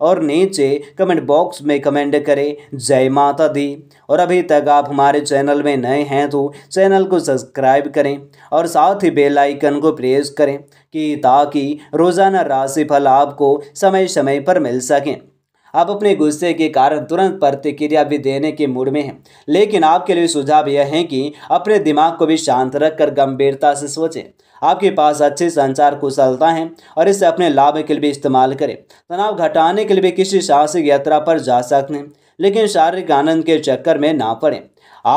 और नीचे comment box में कमेंट करें जय माता दी और अभी तक आप हमारे चैनल में नए हैं तो चैनल को सब्सक्राइब करें और साथ ही बेल आइकन को प्रेस करें कि ताकि रोज़ाना राशिफल आपको समय समय पर मिल सकें आप अपने गुस्से के कारण तुरंत प्रतिक्रिया भी देने के मूड में हैं लेकिन आपके लिए सुझाव यह है कि अपने दिमाग को भी शांत रखकर गंभीरता से सोचें आपके पास अच्छी संचार कुशलता है और इसे अपने लाभ के लिए भी इस्तेमाल करें तनाव घटाने के लिए भी किसी साहसिक यात्रा पर जा सकते हैं लेकिन शारीरिक आनंद के चक्कर में ना पड़ें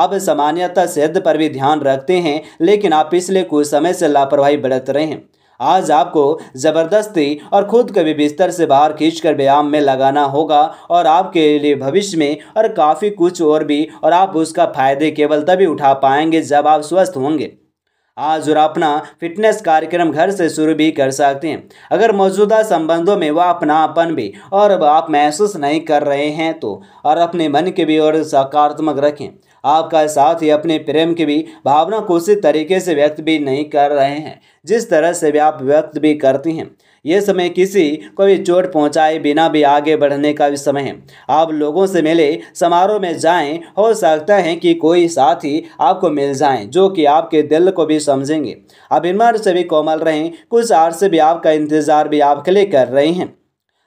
आप सामान्यतः सिद्ध पर भी ध्यान रखते हैं लेकिन आप पिछले कुछ समय से लापरवाही बरत रहे हैं आज आपको ज़बरदस्ती और खुद कभी बिस्तर से बाहर खींचकर व्यायाम में लगाना होगा और आपके लिए भविष्य में और काफ़ी कुछ और भी और आप उसका फ़ायदे केवल तभी उठा पाएंगे जब आप स्वस्थ होंगे आज और अपना फिटनेस कार्यक्रम घर से शुरू भी कर सकते हैं अगर मौजूदा संबंधों में वह अपनापन भी और आप महसूस नहीं कर रहे हैं तो और अपने मन के भी और सकारात्मक रखें आपका साथ ही अपने प्रेम की भी भावना को उसी तरीके से व्यक्त भी नहीं कर रहे हैं जिस तरह से भी आप व्यक्त भी करती हैं ये समय किसी को भी चोट पहुंचाए बिना भी आगे बढ़ने का भी समय है आप लोगों से मिले समारोह में जाएं हो सकता है कि कोई साथी आपको मिल जाए जो कि आपके दिल को भी समझेंगे आप इनमार से भी कोमल रहें कुछ आर भी आपका इंतजार भी आपके लिए कर रहे हैं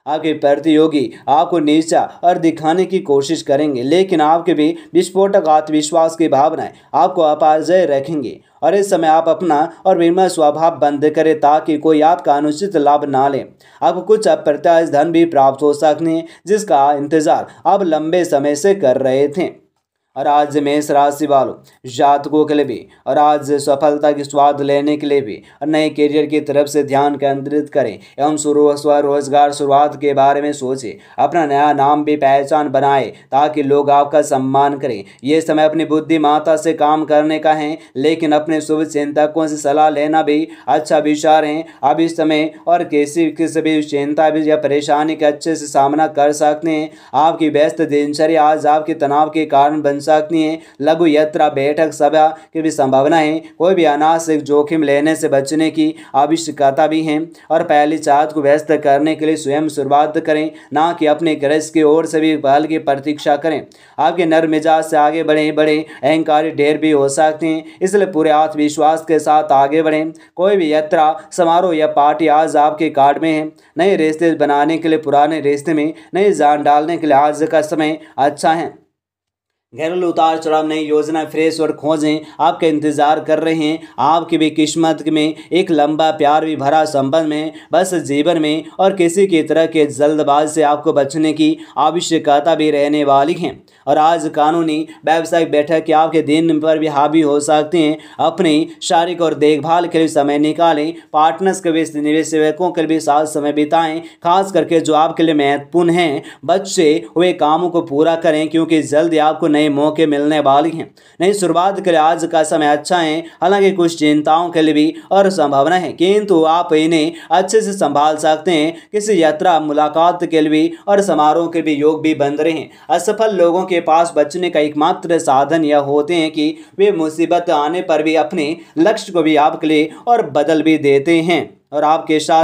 आपके प्रतियोगी आपको नीचा और दिखाने की कोशिश करेंगे लेकिन आपके भी विस्फोटक आत्मविश्वास की भावनाएं आपको अपारजय रखेंगे और इस समय आप अपना और विनिमय स्वभाव बंद करें ताकि कोई आपका अनुचित लाभ ना ले अब कुछ अप्रत्याश धन भी प्राप्त हो सकने जिसका इंतजार आप लंबे समय से कर रहे थे राज्य मेष राशि वालों जातकों के लिए भी और आज सफलता की स्वाद लेने के लिए भी और नए करियर की तरफ से ध्यान केंद्रित करें एवं शुरू स्वरोजगार शुरुआत के बारे में सोचें अपना नया नाम भी पहचान बनाए ताकि लोग आपका सम्मान करें यह समय अपनी बुद्धिमाता से काम करने का है लेकिन अपने शुभ चिंतकों से सलाह लेना भी अच्छा विचार है अब इस समय और किसी किसी भी चिंता भी या परेशानी का अच्छे से सामना कर सकते हैं आपकी व्यस्त दिनचर्या आज आपके तनाव के कारण बन सकती हैं लघु यात्रा बैठक सभा की भी संभावना है कोई भी अनावश्यक जोखिम लेने से बचने की आवश्यकता भी है और पहली चाहत को व्यस्त करने के लिए स्वयं शुरुआत करें ना कि अपने ग्रह की ओर से भी पहल की प्रतीक्षा करें आपके नर मिजाज से आगे बढ़े बढ़े अहंकारी ढेर भी हो सकते हैं इसलिए पूरे आत्मविश्वास के साथ आगे बढ़ें कोई भी यात्रा समारोह या पार्टी आज आपके कार्ड में है नए रिश्ते बनाने के लिए पुराने रिश्ते में नई जान डालने के लिए आज का समय अच्छा है घरेलू उतार चढ़ाव नई योजना फ्रेश और खोजें आपका इंतज़ार कर रहे हैं आपकी भी किस्मत में एक लंबा प्यार भी भरा संबंध में बस जीवन में और किसी की तरह के जल्दबाज से आपको बचने की आवश्यकता भी रहने वाली है और आज कानूनी व्यावसायिक बैठक के आपके दिन पर भी हावी हो सकते हैं अपनी शारीरिक और देखभाल के लिए समय निकालें पार्टनर्स के भी निवेशकों सेवकों के भी साथ समय बिताएं खास करके जो आपके लिए महत्वपूर्ण हैं बच्चे हुए कामों को पूरा करें क्योंकि जल्द आपको नए नए मौके मिलने वाले हैं नई शुरुआत के लिए आज का समय अच्छा है हालांकि कुछ चिंताओं के लिए भी और संभावना है किंतु आप इन्हें अच्छे से संभाल सकते हैं किसी यात्रा मुलाकात के लिए भी और समारोह के भी योग भी बन रहे हैं असफल लोगों के पास बचने का एकमात्र साधन यह होते हैं कि वे मुसीबत आने पर भी अपने लक्ष्य को भी आपके लिए और बदल भी देते हैं और आपके साथ